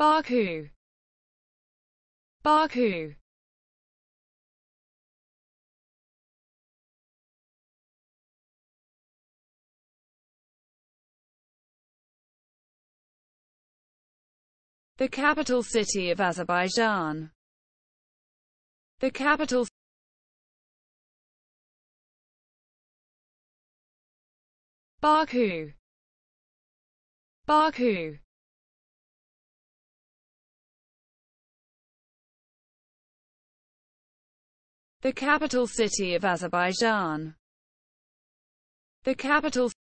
Baku Baku The capital city of Azerbaijan. The capital Baku Baku The capital city of Azerbaijan. The capital